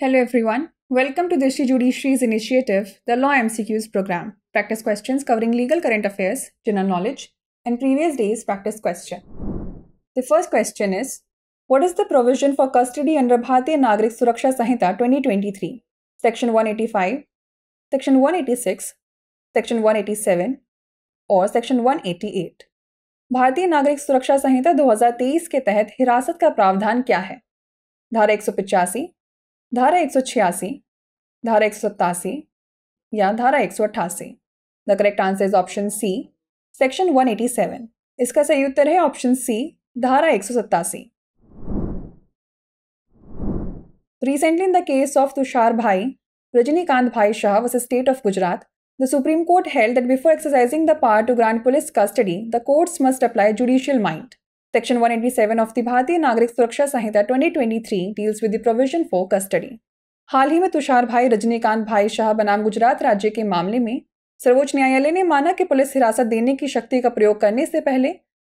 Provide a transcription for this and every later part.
Hello everyone. Welcome to Drishti Judiciary's initiative, the Law MCQs program, practice questions covering legal current affairs, general knowledge, and previous day's practice question. The first question is, what is the provision for custody under Bharatiya Nagrik Suraksha Sanhita 2023, section 185, section 186, section 187 or Section 188? भारतीय नागरिक सुरक्षा संहिता 2023 के तहत हिरासत का प्रावधान क्या है धारा एक सौ पिचासी धारा एक सौ छियासी धारा एक सौ या धारा एक सौ अट्ठासी the correct answer is option C section 187 इसका सही उत्तर है ऑप्शन सी धारा एक सौ recently in the case of Tushar bhai Rajnikant bhai Shah a state of Gujarat the supreme court held that before exercising the power to grant police custody the courts must apply judicial mind Section 187 of the Bharatiya Nagrik Suraksha Sanhita 2023 deals with the provision for custody. हाल ही में तुषार भाई रजनीकांत भाई शाह बनाम गुजरात राज्य के मामले में सर्वोच्च न्यायालय ने माना कि पुलिस हिरासत देने की शक्ति का प्रयोग करने से पहले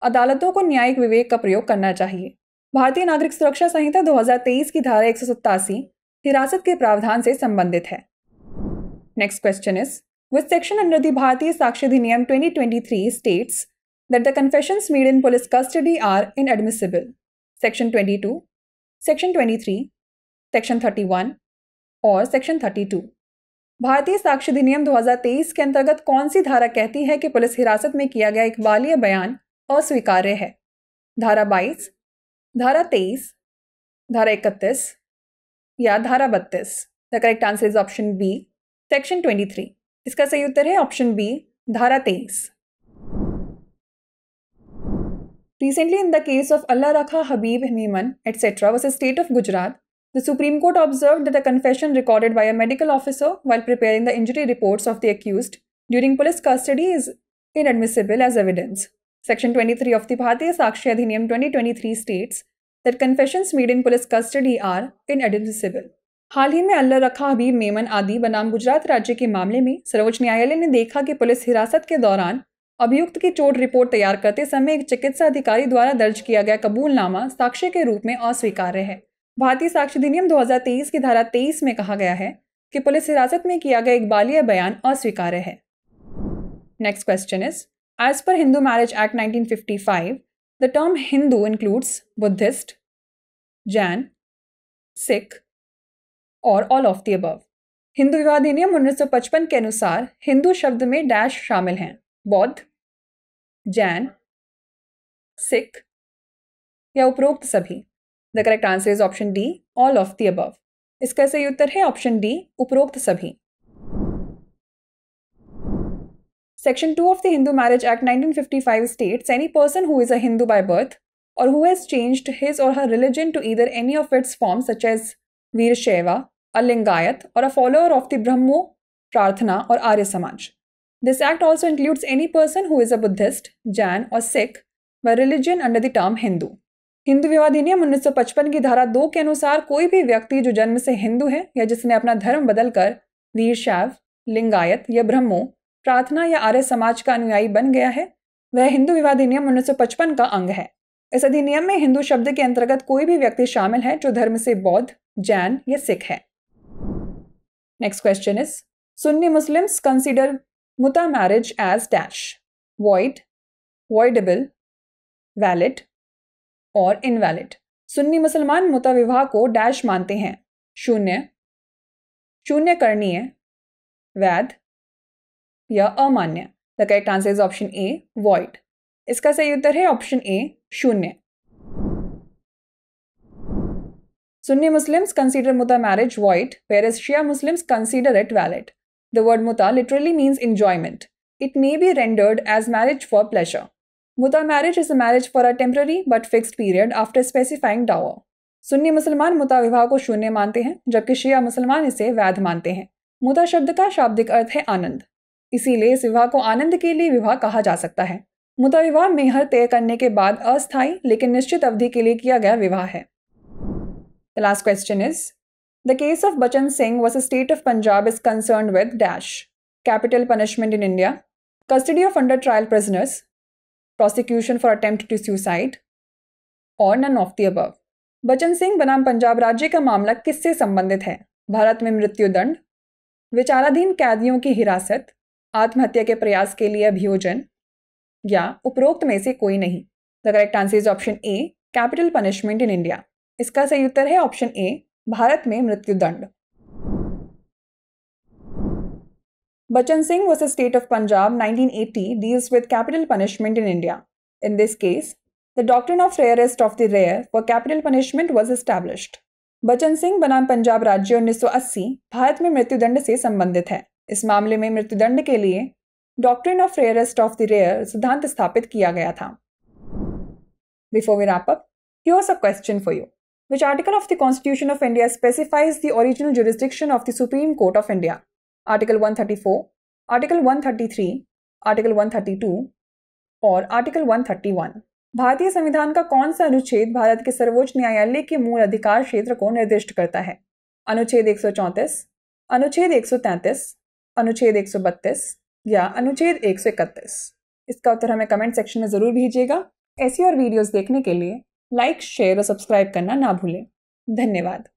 अदालतों को न्यायिक विवेक का प्रयोग करना चाहिए भारतीय नागरिक सुरक्षा संहिता 2023 की धारा एक हिरासत के प्रावधान से संबंधित है next question is with section under the Bharatiya Sakshya Adhiniyam twenty twenty three states that the confessions made in police custody are inadmissible. Section 22, Section 23, Section 31 or Section 32. भारतीय साक्ष्य अधिनियम 2023 के अंतर्गत कौन सी धारा कहती है कि पुलिस हिरासत में किया गया इकबालीय बयान अस्वीकार्य है धारा 22, धारा 23, धारा 31 या धारा 32? The correct answer is option B section 23. इसका सही उत्तर है ऑप्शन बी धारा 23. Recently, in the case of Allah Rakha Habib Hemiman, etc., was a State of Gujarat, the Supreme Court observed that the confession recorded by a medical officer while preparing the injury reports of the accused during police custody is inadmissible as evidence. Section 23 of the Bharatiya Sakshi Adhiniyam 2023 states that confessions made in police custody are inadmissible. हाल ही में अल्लाह रखा हबीब मेमन आदि बनाम गुजरात राज्य के मामले में सर्वोच्च न्यायालय ने देखा कि पुलिस हिरासत के दौरान अभियुक्त की चोट रिपोर्ट तैयार करते समय एक चिकित्सा अधिकारी द्वारा दर्ज किया गया कबूलनामा साक्ष्य के रूप में अस्वीकार्य है भारतीय साक्ष्य अधिनियम 2023 की धारा 23 में कहा गया है कि पुलिस हिरासत में किया गया एक बालिया बयान अस्वीकार्य है next question is as per Hindu marriage act 1955 the term Hindu includes Buddhist Jain Sikh और all of the above Hindu विवाह अधिनियम 1955 के अनुसार हिंदू शब्द में डैश शामिल हैं बौद्ध जैन सिख या उपरोक्त सभी the correct answer is option D all of the above इसका सही उत्तर है ऑप्शन डी उपरोक्त सभी section two of the Hindu marriage act 1955 states any person who is a Hindu by birth or who has changed his or her religion to either any of its form such as Vira Shaiva a Lingayat or a follower of the Brahmo Prarthana or आर्य समाज This act also includes any person who is a Buddhist, Jain, or Sikh by religion under the term Hindu. Hindu विवाह अधिनियम 1955 की धारा दो के अनुसार कोई भी व्यक्ति जो जन्म से हिंदू है या जिसने अपना धर्म बदलकर वीर शैव लिंगायत या ब्रह्मो प्रार्थना या आर्य समाज का अनुयायी बन गया है वह हिंदू विवाह अधिनियम 1955 का अंग है इस अधिनियम में हिंदू शब्द के अंतर्गत कोई भी व्यक्ति शामिल है जो धर्म से बौद्ध जैन या सिख है next question is Sunni Muslims consider muta marriage as dash void, voidable, valid or invalid Sunni मुसलमान मुता विवाह को डैश मानते हैं शून्य शून्य करणीय वैध या अमान्य the correct answer is option A void इसका सही उत्तर है ऑप्शन ए शून्य Sunni Muslims consider muta marriage void whereas Shia Muslims consider it valid The word muta literally means enjoyment. It may be rendered as marriage for pleasure. Muta marriage is a marriage for a temporary but fixed period after specifying dower. Sunni मुसलमान मुता विवाह को शून्य मानते हैं जबकि शिया मुसलमान इसे वैध मानते हैं मुता शब्द का शाब्दिक अर्थ है आनंद इसीलिए इस विवाह को आनंद के लिए विवाह कहा जा सकता है मुता विवाह मेहर तय करने के बाद अस्थाई लेकिन निश्चित अवधि के लिए किया गया विवाह है the last question is The case of Bachan Singh was a state of Punjab is concerned with dash capital punishment in India, custody of under trial prisoners, prosecution for attempt to suicide, or none of the above Bachan Singh बनाम पंजाब राज्य का मामला किससे संबंधित है भारत में मृत्युदंड विचाराधीन कैदियों की हिरासत आत्महत्या के प्रयास के लिए अभियोजन या उपरोक्त में से कोई नहीं the correct answer is option A capital punishment in India इसका सही उत्तर है ऑप्शन ए भारत में मृत्युदंड Bachan Singh was a state of Punjab 1980 deals with capital punishment in India in this case the doctrine of rarest of the rare for capital punishment was established Bachan Singh बनाम पंजाब राज्य 1980 भारत में मृत्युदंड से संबंधित है इस मामले में मृत्युदंड के लिए doctor of rarest of the rare सिद्धांत स्थापित किया गया था before we wrap up question for you which article of the Constitution of India specifies the original jurisdiction of the Supreme Court of India? Article 134, Article 133, Article 132 or article 131। भारतीय संविधान का कौन सा अनुच्छेद भारत के सर्वोच्च न्यायालय के मूल अधिकार क्षेत्र को निर्दिष्ट करता है अनुच्छेद 134, अनुच्छेद 133, अनुच्छेद 132 या अनुच्छेद 131। इसका उत्तर हमें कमेंट सेक्शन में ज़रूर भेजिएगा ऐसी और वीडियोस देखने के लिए लाइक शेयर और सब्सक्राइब करना ना भूलें धन्यवाद